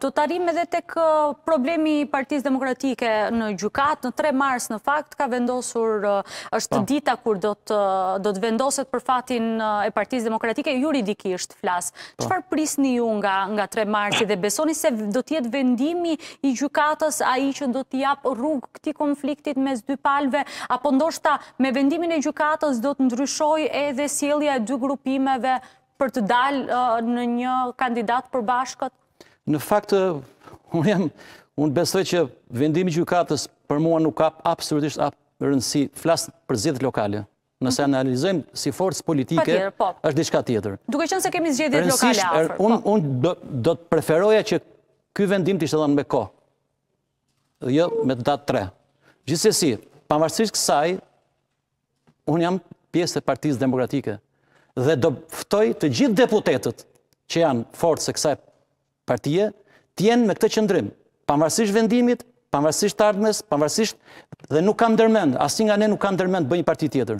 Do të arim edhe të kë problemi partiz demokratike në Gjukat, në 3 mars në fakt ka vendosur, është po. dita kur do të vendoset për fatin e partiz demokratike, juridikisht flas. Qëfar po. prisni ju nga 3 i dhe besoni se do tjetë vendimi i Gjukatës a i që do t'japë rrugë këti konfliktit me s'dy palve, apo ndoshta me vendimin e Gjukatës do të ndryshoj edhe sielja e dy grupimeve për të dalë në një kandidat për bashkët? Në faktë, unë jam, unë besoj që vendimi gjukatës për mua nuk ka absolutisht apë rëndësi, flasë për zhjetët lokale. Nëse mhm. analizojmë si forës politike, po. është diçka tjetër. Duke qënë se kemi zhjetët lokale afer. Unë po. do të preferoja që këj vendim të ishtë edhe në me ko. Jo, me datë tre. Gjithës e si, kësaj, unë jam pjesë e partizë demokratike. Dhe do ftoj të gjithë deputetët që janë forës e kësaj politike partije, tjenë me këtë qëndrim, pamërësisht vendimit, pamërësisht të ardhmes, dhe nuk kam dërmend, asin nga ne nuk kam dërmend bëjnë një parti tjetër.